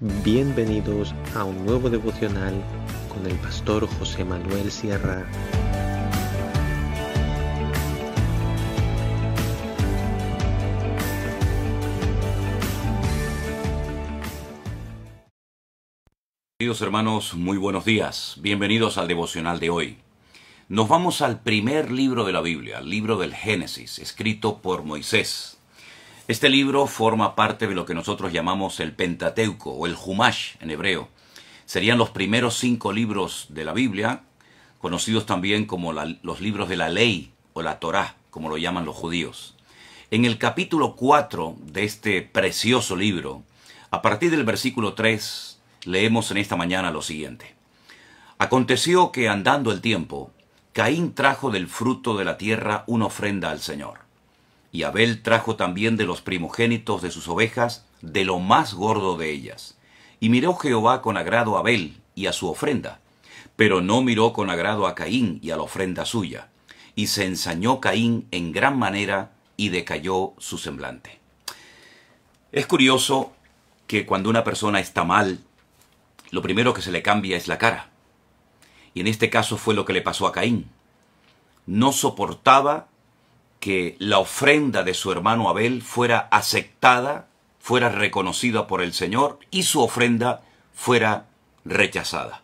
Bienvenidos a un nuevo devocional con el pastor José Manuel Sierra. Queridos hermanos, muy buenos días. Bienvenidos al devocional de hoy. Nos vamos al primer libro de la Biblia, el libro del Génesis, escrito por Moisés. Este libro forma parte de lo que nosotros llamamos el Pentateuco o el Jumash en hebreo. Serían los primeros cinco libros de la Biblia, conocidos también como los libros de la ley o la Torá, como lo llaman los judíos. En el capítulo 4 de este precioso libro, a partir del versículo 3, leemos en esta mañana lo siguiente. Aconteció que andando el tiempo, Caín trajo del fruto de la tierra una ofrenda al Señor. Y Abel trajo también de los primogénitos de sus ovejas, de lo más gordo de ellas. Y miró Jehová con agrado a Abel y a su ofrenda, pero no miró con agrado a Caín y a la ofrenda suya. Y se ensañó Caín en gran manera y decayó su semblante. Es curioso que cuando una persona está mal, lo primero que se le cambia es la cara. Y en este caso fue lo que le pasó a Caín. No soportaba que la ofrenda de su hermano Abel fuera aceptada, fuera reconocida por el Señor y su ofrenda fuera rechazada.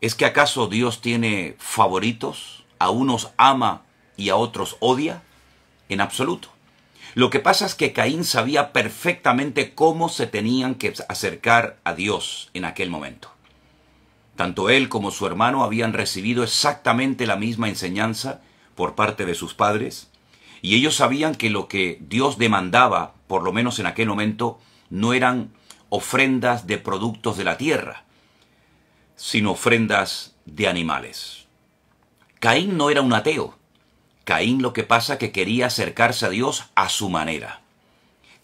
¿Es que acaso Dios tiene favoritos? ¿A unos ama y a otros odia? En absoluto. Lo que pasa es que Caín sabía perfectamente cómo se tenían que acercar a Dios en aquel momento. Tanto él como su hermano habían recibido exactamente la misma enseñanza por parte de sus padres, y ellos sabían que lo que Dios demandaba, por lo menos en aquel momento, no eran ofrendas de productos de la tierra, sino ofrendas de animales. Caín no era un ateo. Caín lo que pasa que quería acercarse a Dios a su manera.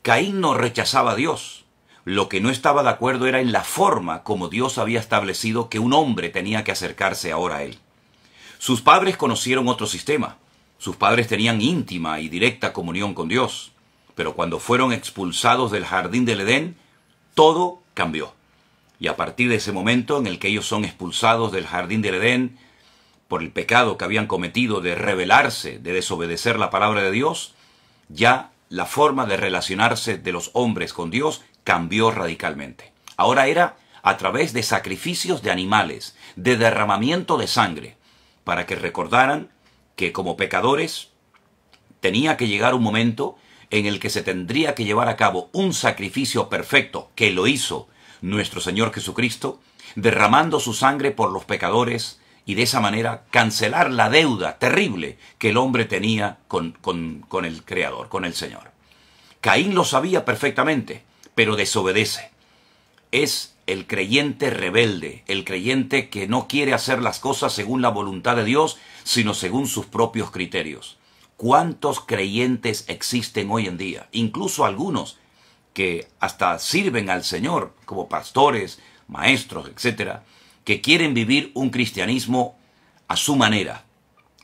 Caín no rechazaba a Dios. Lo que no estaba de acuerdo era en la forma como Dios había establecido que un hombre tenía que acercarse ahora a él. Sus padres conocieron otro sistema. Sus padres tenían íntima y directa comunión con Dios, pero cuando fueron expulsados del jardín del Edén, todo cambió. Y a partir de ese momento en el que ellos son expulsados del jardín del Edén, por el pecado que habían cometido de rebelarse, de desobedecer la palabra de Dios, ya la forma de relacionarse de los hombres con Dios cambió radicalmente. Ahora era a través de sacrificios de animales, de derramamiento de sangre, para que recordaran que como pecadores tenía que llegar un momento en el que se tendría que llevar a cabo un sacrificio perfecto, que lo hizo nuestro Señor Jesucristo, derramando su sangre por los pecadores y de esa manera cancelar la deuda terrible que el hombre tenía con, con el Creador, con el Señor. Caín lo sabía perfectamente, pero desobedece. Es el creyente rebelde, el creyente que no quiere hacer las cosas según la voluntad de Dios, sino según sus propios criterios. ¿Cuántos creyentes existen hoy en día? Incluso algunos que hasta sirven al Señor como pastores, maestros, etcétera, que quieren vivir un cristianismo a su manera,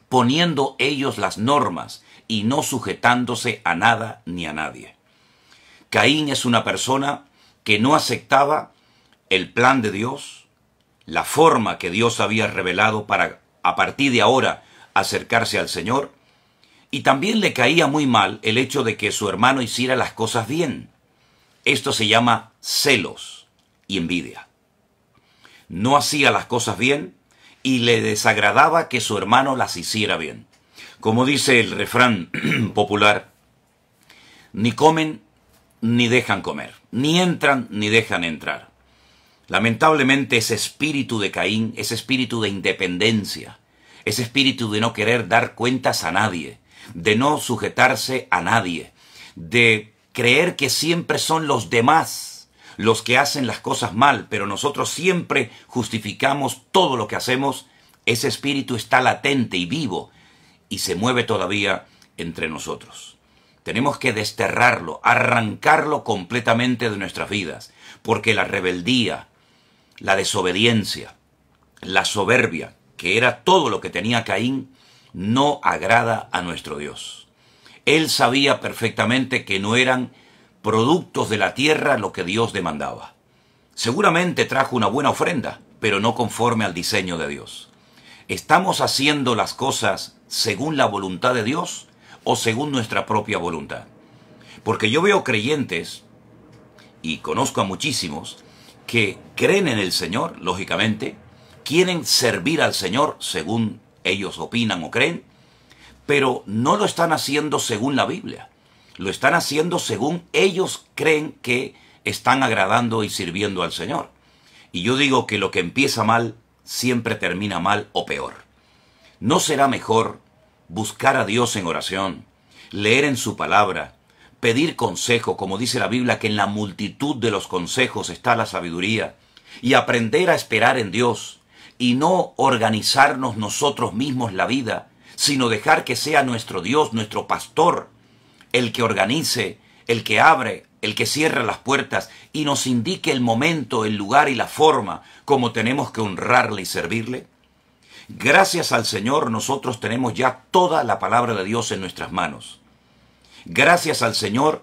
poniendo ellos las normas y no sujetándose a nada ni a nadie. Caín es una persona que no aceptaba el plan de Dios, la forma que Dios había revelado para a partir de ahora acercarse al Señor. Y también le caía muy mal el hecho de que su hermano hiciera las cosas bien. Esto se llama celos y envidia. No hacía las cosas bien y le desagradaba que su hermano las hiciera bien. Como dice el refrán popular, ni comen ni dejan comer, ni entran ni dejan entrar. Lamentablemente ese espíritu de Caín, ese espíritu de independencia, ese espíritu de no querer dar cuentas a nadie, de no sujetarse a nadie, de creer que siempre son los demás los que hacen las cosas mal, pero nosotros siempre justificamos todo lo que hacemos, ese espíritu está latente y vivo y se mueve todavía entre nosotros. Tenemos que desterrarlo, arrancarlo completamente de nuestras vidas, porque la rebeldía, la desobediencia, la soberbia, que era todo lo que tenía Caín, no agrada a nuestro Dios. Él sabía perfectamente que no eran productos de la tierra lo que Dios demandaba. Seguramente trajo una buena ofrenda, pero no conforme al diseño de Dios. ¿Estamos haciendo las cosas según la voluntad de Dios o según nuestra propia voluntad? Porque yo veo creyentes, y conozco a muchísimos, que creen en el Señor, lógicamente, quieren servir al Señor según ellos opinan o creen, pero no lo están haciendo según la Biblia, lo están haciendo según ellos creen que están agradando y sirviendo al Señor. Y yo digo que lo que empieza mal siempre termina mal o peor. ¿No será mejor buscar a Dios en oración, leer en su palabra, pedir consejo, como dice la Biblia, que en la multitud de los consejos está la sabiduría, y aprender a esperar en Dios, y no organizarnos nosotros mismos la vida, sino dejar que sea nuestro Dios, nuestro pastor, el que organice, el que abre, el que cierra las puertas y nos indique el momento, el lugar y la forma como tenemos que honrarle y servirle? Gracias al Señor nosotros tenemos ya toda la palabra de Dios en nuestras manos. Gracias al Señor,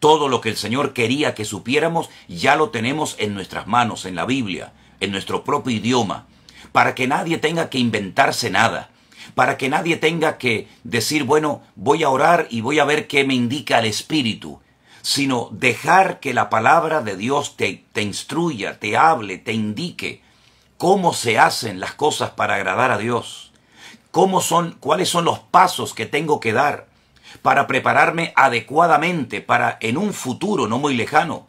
todo lo que el Señor quería que supiéramos ya lo tenemos en nuestras manos, en la Biblia, en nuestro propio idioma, para que nadie tenga que inventarse nada, para que nadie tenga que decir, bueno, voy a orar y voy a ver qué me indica el Espíritu, sino dejar que la palabra de Dios te, te instruya, te hable, te indique cómo se hacen las cosas para agradar a Dios, cómo son, cuáles son los pasos que tengo que dar para prepararme adecuadamente para en un futuro no muy lejano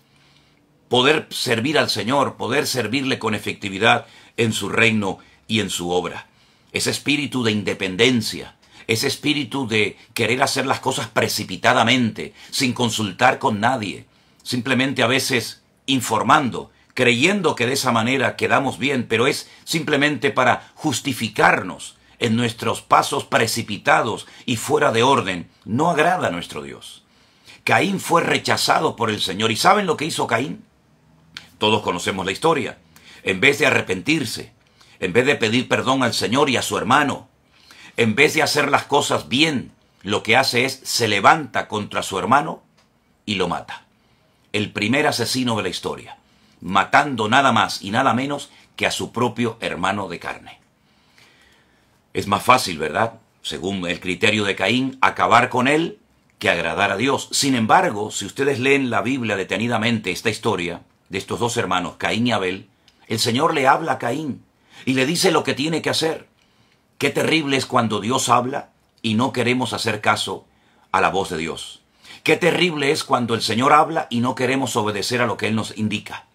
poder servir al Señor, poder servirle con efectividad en su reino y en su obra. Ese espíritu de independencia, ese espíritu de querer hacer las cosas precipitadamente, sin consultar con nadie, simplemente a veces informando, creyendo que de esa manera quedamos bien, pero es simplemente para justificarnos, en nuestros pasos precipitados y fuera de orden, no agrada a nuestro Dios. Caín fue rechazado por el Señor. ¿Y saben lo que hizo Caín? Todos conocemos la historia. En vez de arrepentirse, en vez de pedir perdón al Señor y a su hermano, en vez de hacer las cosas bien, lo que hace es se levanta contra su hermano y lo mata. El primer asesino de la historia, matando nada más y nada menos que a su propio hermano de carne. Es más fácil, ¿verdad? Según el criterio de Caín, acabar con él que agradar a Dios. Sin embargo, si ustedes leen la Biblia detenidamente, esta historia de estos dos hermanos, Caín y Abel, el Señor le habla a Caín y le dice lo que tiene que hacer. Qué terrible es cuando Dios habla y no queremos hacer caso a la voz de Dios. Qué terrible es cuando el Señor habla y no queremos obedecer a lo que Él nos indica.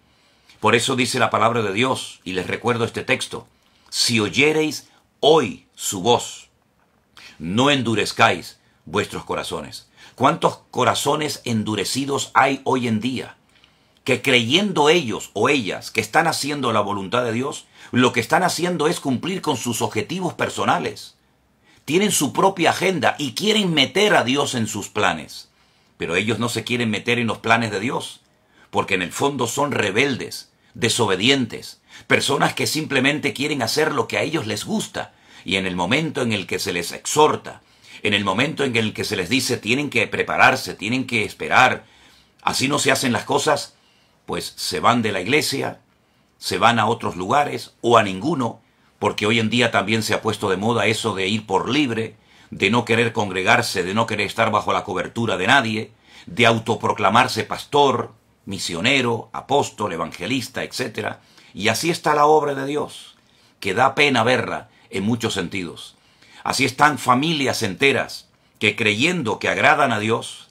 Por eso dice la palabra de Dios, y les recuerdo este texto, si oyereis hoy su voz. No endurezcáis vuestros corazones. ¿Cuántos corazones endurecidos hay hoy en día? Que creyendo ellos o ellas que están haciendo la voluntad de Dios, lo que están haciendo es cumplir con sus objetivos personales. Tienen su propia agenda y quieren meter a Dios en sus planes. Pero ellos no se quieren meter en los planes de Dios, porque en el fondo son rebeldes desobedientes, personas que simplemente quieren hacer lo que a ellos les gusta, y en el momento en el que se les exhorta, en el momento en el que se les dice tienen que prepararse, tienen que esperar, así no se hacen las cosas, pues se van de la iglesia, se van a otros lugares o a ninguno, porque hoy en día también se ha puesto de moda eso de ir por libre, de no querer congregarse, de no querer estar bajo la cobertura de nadie, de autoproclamarse pastor, misionero, apóstol, evangelista, etc. Y así está la obra de Dios, que da pena verla en muchos sentidos. Así están familias enteras que creyendo que agradan a Dios,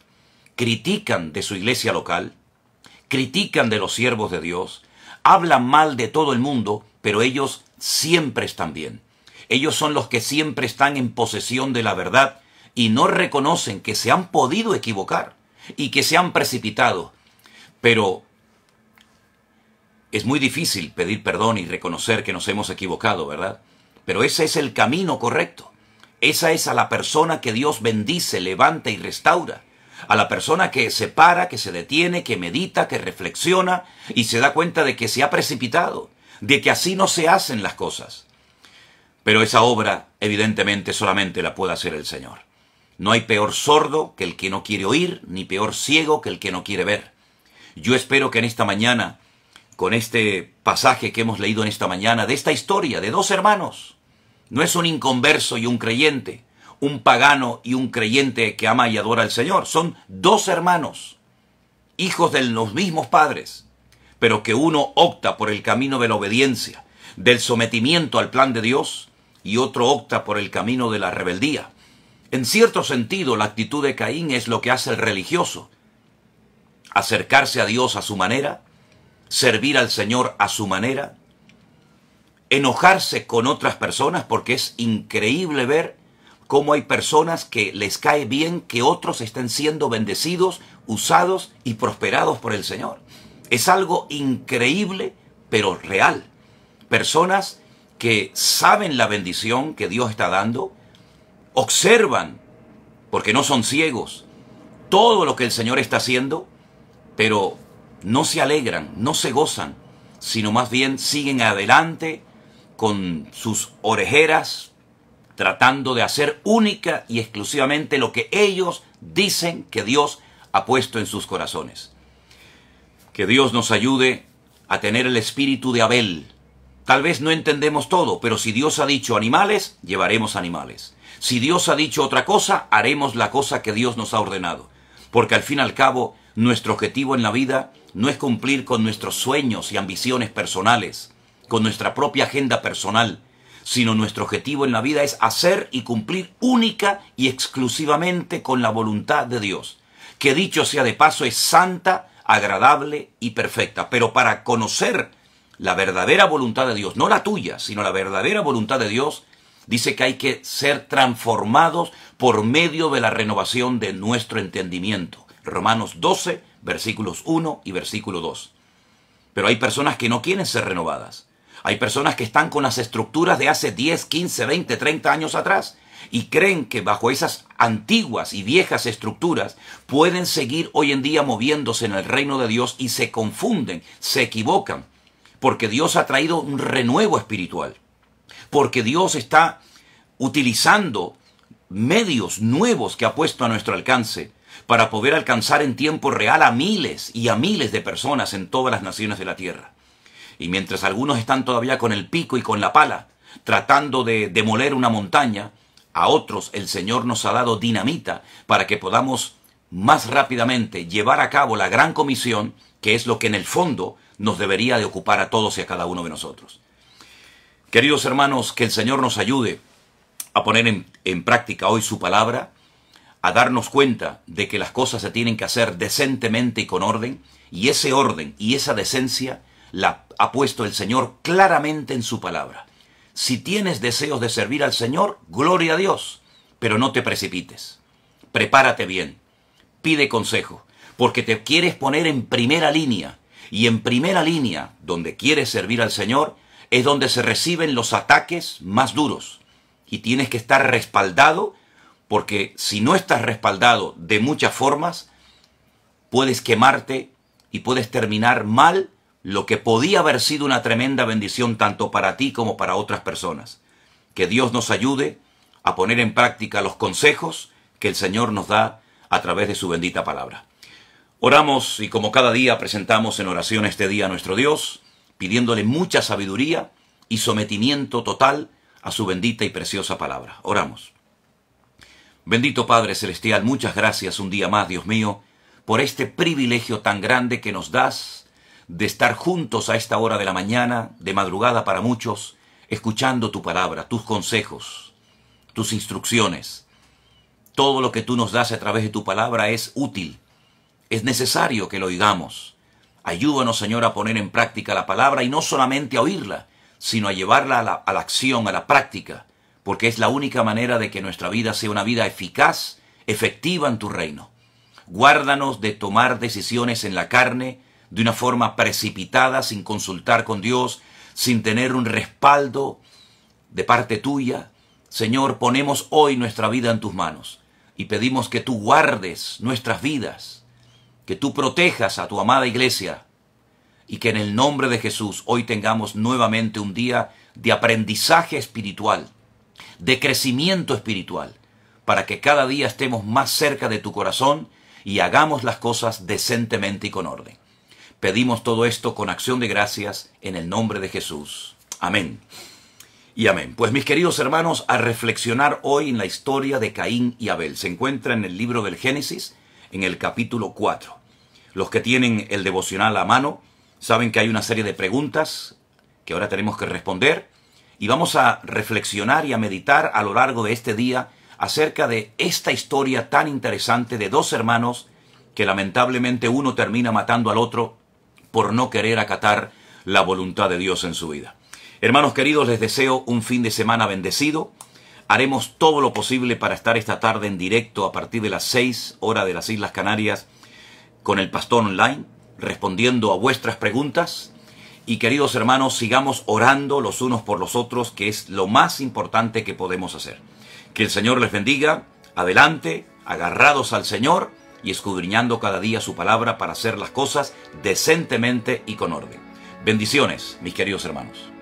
critican de su iglesia local, critican de los siervos de Dios, hablan mal de todo el mundo, pero ellos siempre están bien. Ellos son los que siempre están en posesión de la verdad y no reconocen que se han podido equivocar y que se han precipitado pero es muy difícil pedir perdón y reconocer que nos hemos equivocado, ¿verdad? Pero ese es el camino correcto. Esa es a la persona que Dios bendice, levanta y restaura. A la persona que se para, que se detiene, que medita, que reflexiona y se da cuenta de que se ha precipitado, de que así no se hacen las cosas. Pero esa obra, evidentemente, solamente la puede hacer el Señor. No hay peor sordo que el que no quiere oír, ni peor ciego que el que no quiere ver. Yo espero que en esta mañana, con este pasaje que hemos leído en esta mañana, de esta historia de dos hermanos, no es un inconverso y un creyente, un pagano y un creyente que ama y adora al Señor, son dos hermanos, hijos de los mismos padres, pero que uno opta por el camino de la obediencia, del sometimiento al plan de Dios, y otro opta por el camino de la rebeldía. En cierto sentido, la actitud de Caín es lo que hace el religioso, acercarse a Dios a su manera, servir al Señor a su manera, enojarse con otras personas porque es increíble ver cómo hay personas que les cae bien que otros estén siendo bendecidos, usados y prosperados por el Señor. Es algo increíble, pero real. Personas que saben la bendición que Dios está dando, observan, porque no son ciegos, todo lo que el Señor está haciendo pero no se alegran, no se gozan, sino más bien siguen adelante con sus orejeras, tratando de hacer única y exclusivamente lo que ellos dicen que Dios ha puesto en sus corazones. Que Dios nos ayude a tener el espíritu de Abel. Tal vez no entendemos todo, pero si Dios ha dicho animales, llevaremos animales. Si Dios ha dicho otra cosa, haremos la cosa que Dios nos ha ordenado. Porque al fin y al cabo, nuestro objetivo en la vida no es cumplir con nuestros sueños y ambiciones personales, con nuestra propia agenda personal, sino nuestro objetivo en la vida es hacer y cumplir única y exclusivamente con la voluntad de Dios, que dicho sea de paso es santa, agradable y perfecta. Pero para conocer la verdadera voluntad de Dios, no la tuya, sino la verdadera voluntad de Dios, dice que hay que ser transformados por medio de la renovación de nuestro entendimiento. Romanos 12, versículos 1 y versículo 2. Pero hay personas que no quieren ser renovadas. Hay personas que están con las estructuras de hace 10, 15, 20, 30 años atrás y creen que bajo esas antiguas y viejas estructuras pueden seguir hoy en día moviéndose en el reino de Dios y se confunden, se equivocan, porque Dios ha traído un renuevo espiritual, porque Dios está utilizando medios nuevos que ha puesto a nuestro alcance para poder alcanzar en tiempo real a miles y a miles de personas en todas las naciones de la tierra. Y mientras algunos están todavía con el pico y con la pala, tratando de demoler una montaña, a otros el Señor nos ha dado dinamita para que podamos más rápidamente llevar a cabo la gran comisión, que es lo que en el fondo nos debería de ocupar a todos y a cada uno de nosotros. Queridos hermanos, que el Señor nos ayude a poner en, en práctica hoy su palabra, darnos cuenta de que las cosas se tienen que hacer decentemente y con orden, y ese orden y esa decencia la ha puesto el Señor claramente en su palabra. Si tienes deseos de servir al Señor, gloria a Dios, pero no te precipites. Prepárate bien, pide consejo, porque te quieres poner en primera línea, y en primera línea, donde quieres servir al Señor, es donde se reciben los ataques más duros, y tienes que estar respaldado porque si no estás respaldado de muchas formas, puedes quemarte y puedes terminar mal lo que podía haber sido una tremenda bendición tanto para ti como para otras personas. Que Dios nos ayude a poner en práctica los consejos que el Señor nos da a través de su bendita palabra. Oramos y como cada día presentamos en oración este día a nuestro Dios, pidiéndole mucha sabiduría y sometimiento total a su bendita y preciosa palabra. Oramos. Bendito Padre Celestial, muchas gracias un día más, Dios mío, por este privilegio tan grande que nos das de estar juntos a esta hora de la mañana, de madrugada para muchos, escuchando tu palabra, tus consejos, tus instrucciones. Todo lo que tú nos das a través de tu palabra es útil. Es necesario que lo oigamos. Ayúdanos, Señor, a poner en práctica la palabra y no solamente a oírla, sino a llevarla a la, a la acción, a la práctica porque es la única manera de que nuestra vida sea una vida eficaz, efectiva en tu reino. Guárdanos de tomar decisiones en la carne, de una forma precipitada, sin consultar con Dios, sin tener un respaldo de parte tuya. Señor, ponemos hoy nuestra vida en tus manos y pedimos que tú guardes nuestras vidas, que tú protejas a tu amada iglesia y que en el nombre de Jesús hoy tengamos nuevamente un día de aprendizaje espiritual de crecimiento espiritual, para que cada día estemos más cerca de tu corazón y hagamos las cosas decentemente y con orden. Pedimos todo esto con acción de gracias en el nombre de Jesús. Amén. Y amén. Pues mis queridos hermanos, a reflexionar hoy en la historia de Caín y Abel. Se encuentra en el libro del Génesis, en el capítulo 4. Los que tienen el devocional a mano saben que hay una serie de preguntas que ahora tenemos que responder y vamos a reflexionar y a meditar a lo largo de este día acerca de esta historia tan interesante de dos hermanos que lamentablemente uno termina matando al otro por no querer acatar la voluntad de Dios en su vida. Hermanos queridos, les deseo un fin de semana bendecido. Haremos todo lo posible para estar esta tarde en directo a partir de las 6 horas de las Islas Canarias con el pastor online, respondiendo a vuestras preguntas y queridos hermanos, sigamos orando los unos por los otros, que es lo más importante que podemos hacer. Que el Señor les bendiga, adelante, agarrados al Señor y escudriñando cada día su palabra para hacer las cosas decentemente y con orden. Bendiciones, mis queridos hermanos.